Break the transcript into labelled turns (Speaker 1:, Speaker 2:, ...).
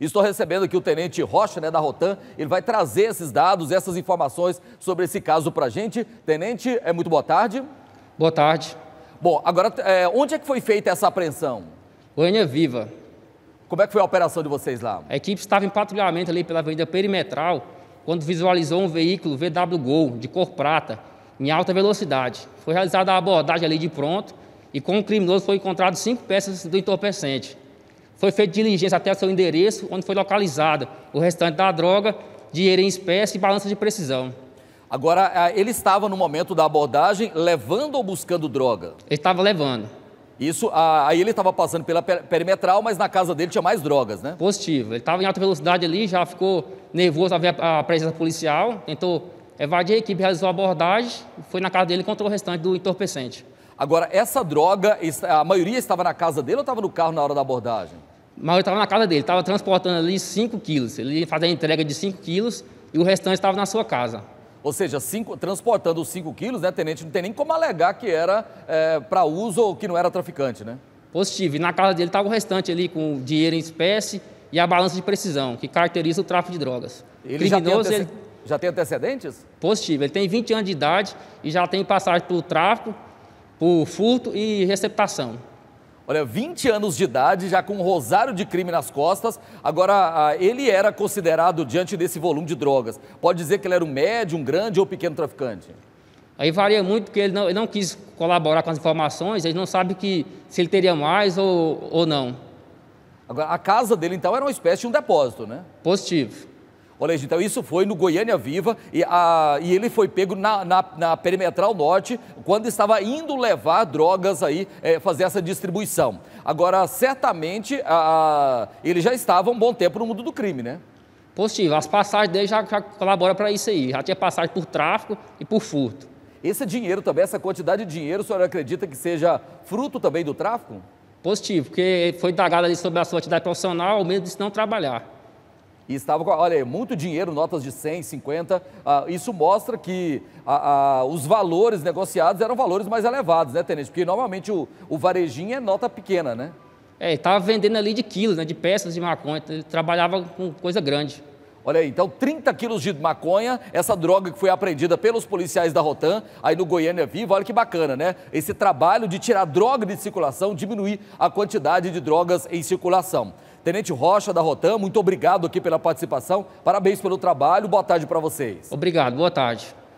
Speaker 1: Estou recebendo aqui o Tenente Rocha, né, da Rotan. Ele vai trazer esses dados, essas informações sobre esse caso para a gente. Tenente, é muito boa tarde. Boa tarde. Bom, agora, é, onde é que foi feita essa apreensão? Goiânia Viva. Como é que foi a operação de vocês
Speaker 2: lá? A equipe estava em patrulhamento ali pela avenida perimetral quando visualizou um veículo VW Gol de cor prata em alta velocidade. Foi realizada a abordagem ali de pronto e com o criminoso foi encontrado cinco peças do entorpecente. Foi feita diligência até o seu endereço, onde foi localizado o restante da droga, dinheiro em espécie e balança de precisão.
Speaker 1: Agora, ah, ele estava no momento da abordagem levando ou buscando droga? Ele estava levando. Isso, ah, aí ele estava passando pela perimetral, mas na casa dele tinha mais drogas, né? Positivo. Ele estava em alta velocidade ali, já ficou nervoso a ver a presença policial, tentou evadir
Speaker 2: a equipe, realizou a abordagem,
Speaker 1: foi na casa dele e encontrou o restante do entorpecente. Agora, essa droga, a maioria estava na casa dele ou estava no carro na hora da abordagem? mas eu estava na casa dele, estava transportando ali 5 quilos. Ele fazia a entrega de 5 quilos e o restante estava na sua casa. Ou seja, cinco, transportando os 5 quilos, né, tenente? Não tem nem como alegar que era é, para uso ou que não era traficante, né? Positivo. E na casa dele estava o restante ali com dinheiro em espécie e a balança
Speaker 2: de precisão, que caracteriza o tráfico de drogas. Ele Criminoso, já tem, ele...
Speaker 1: já tem antecedentes? Positivo. Ele tem 20 anos de idade e já tem passagem pelo tráfico, por furto e receptação. Olha, 20 anos de idade, já com um rosário de crime nas costas. Agora, ah, ele era considerado diante desse volume de drogas. Pode dizer que ele era um médio, um grande ou pequeno traficante?
Speaker 2: Aí varia muito, porque ele não, ele não quis colaborar com as informações, ele não sabe que, se ele teria mais ou, ou não.
Speaker 1: Agora, a casa dele, então, era uma espécie de um depósito, né? Positivo. Olha, então isso foi no Goiânia Viva e, a, e ele foi pego na, na, na, perimetral norte quando estava indo levar drogas aí, é, fazer essa distribuição. Agora, certamente, a, ele já estava um bom tempo no mundo do crime, né? Positivo, as passagens dele já, já colaboram para isso aí, já tinha passagem por tráfico e por furto. Esse dinheiro também, essa quantidade de dinheiro, o senhor acredita que seja fruto também do tráfico? Positivo, porque foi indagado ali sobre a sua atividade profissional, ao menos de não trabalhar. E estava com, olha, muito dinheiro, notas de 100, 50. Ah, isso mostra que os valores negociados eram valores mais elevados, né, Tenente? Porque normalmente o, o varejinho é nota pequena, né? É, estava vendendo ali de quilos, né, de peças de maconha. Ele trabalhava com coisa grande. Olha aí, então 30 quilos de maconha, essa droga que foi apreendida pelos policiais da Rotan, aí no Goiânia Viva, olha que bacana, né? Esse trabalho de tirar droga de circulação, diminuir a quantidade de drogas em circulação. Tenente Rocha da Rotan, muito obrigado aqui pela participação, parabéns pelo trabalho, boa tarde para vocês. Obrigado, boa tarde.